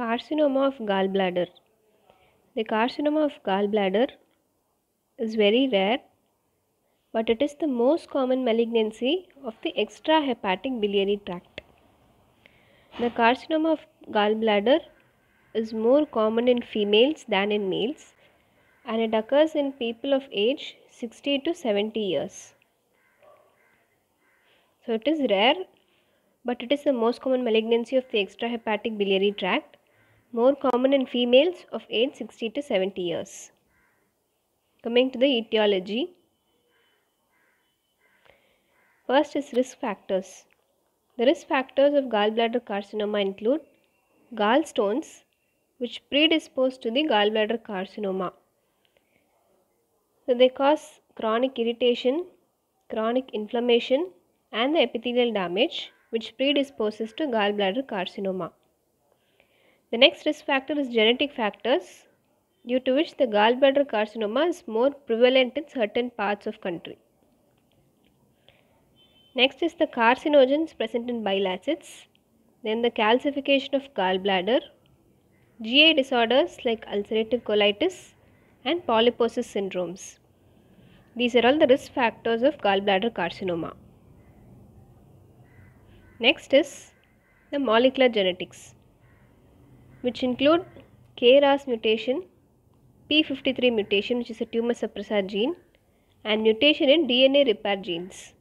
Carcinoma of gallbladder. The carcinoma of gallbladder is very rare but it is the most common malignancy of the extrahepatic biliary tract. The carcinoma of gallbladder is more common in females than in males and it occurs in people of age 60 to 70 years. So it is rare but it is the most common malignancy of the extrahepatic biliary tract more common in females of age 60 to 70 years. Coming to the etiology. First is risk factors. The risk factors of gallbladder carcinoma include gallstones which predispose to the gallbladder carcinoma. So they cause chronic irritation, chronic inflammation and the epithelial damage which predisposes to gallbladder carcinoma. The next risk factor is genetic factors due to which the gallbladder carcinoma is more prevalent in certain parts of country. Next is the carcinogens present in bile acids, then the calcification of gallbladder, GI disorders like ulcerative colitis and polyposis syndromes. These are all the risk factors of gallbladder carcinoma. Next is the molecular genetics which include KRAS mutation, P53 mutation which is a tumor suppressor gene and mutation in DNA repair genes.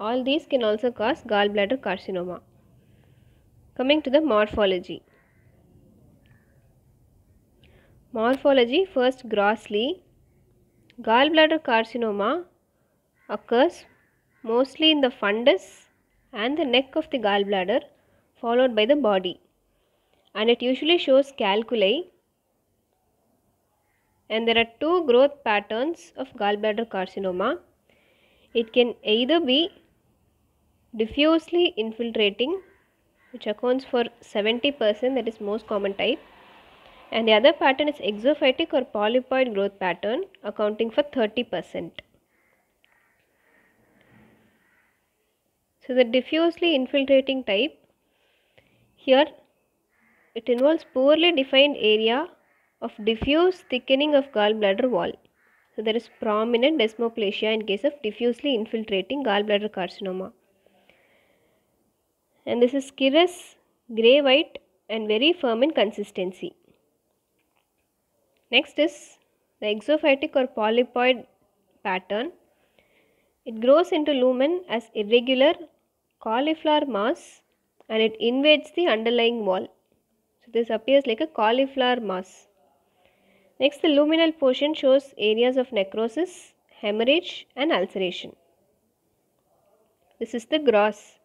All these can also cause gallbladder carcinoma. Coming to the morphology. Morphology first grossly. Gallbladder carcinoma occurs mostly in the fundus and the neck of the gallbladder followed by the body and it usually shows calculi and there are two growth patterns of gallbladder carcinoma. It can either be diffusely infiltrating which accounts for 70% that is most common type and the other pattern is exophytic or polypoid growth pattern accounting for 30%. So the diffusely infiltrating type here it involves poorly defined area of diffuse thickening of gallbladder wall. So there is prominent desmoplasia in case of diffusely infiltrating gallbladder carcinoma. And this is scirrus, grey white and very firm in consistency. Next is the exophytic or polypoid pattern. It grows into lumen as irregular cauliflower mass and it invades the underlying wall. So this appears like a cauliflower mass. Next the luminal portion shows areas of necrosis, hemorrhage and ulceration. This is the gross.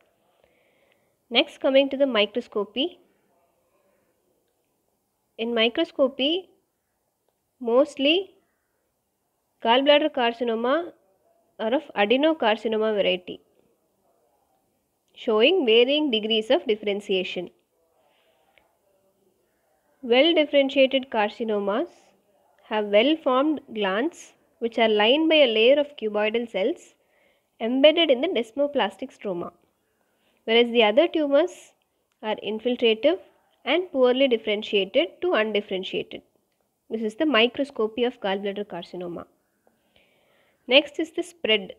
Next coming to the microscopy. In microscopy mostly gallbladder carcinoma are of adenocarcinoma variety showing varying degrees of differentiation. Well differentiated carcinomas have well formed glands which are lined by a layer of cuboidal cells embedded in the desmoplastic stroma, whereas the other tumors are infiltrative and poorly differentiated to undifferentiated. This is the microscopy of gallbladder carcinoma. Next is the spread.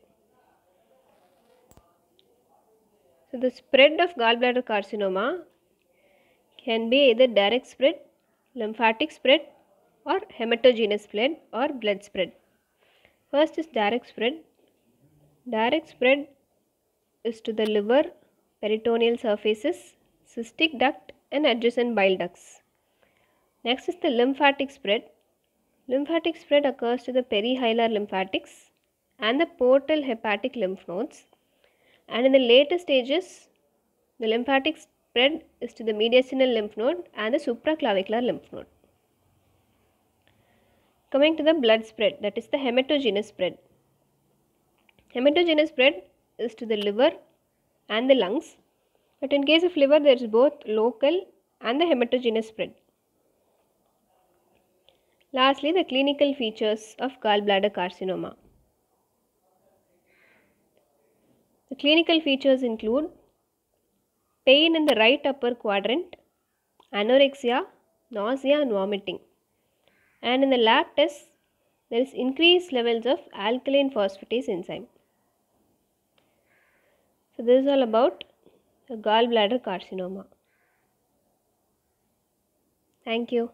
So the spread of gallbladder carcinoma can be either direct spread lymphatic spread or hematogenous spread or blood spread. First is direct spread. Direct spread is to the liver, peritoneal surfaces, cystic duct and adjacent bile ducts. Next is the lymphatic spread. Lymphatic spread occurs to the perihilar lymphatics and the portal hepatic lymph nodes and in the later stages the lymphatic spread is to the mediastinal lymph node and the supraclavicular lymph node. Coming to the blood spread, that is the hematogenous spread. Hematogenous spread is to the liver and the lungs. But in case of liver, there is both local and the hematogenous spread. Lastly, the clinical features of gallbladder carcinoma. The clinical features include pain in the right upper quadrant, anorexia, nausea and vomiting. And in the lab test, there is increased levels of alkaline phosphatase enzyme. So this is all about gallbladder carcinoma. Thank you.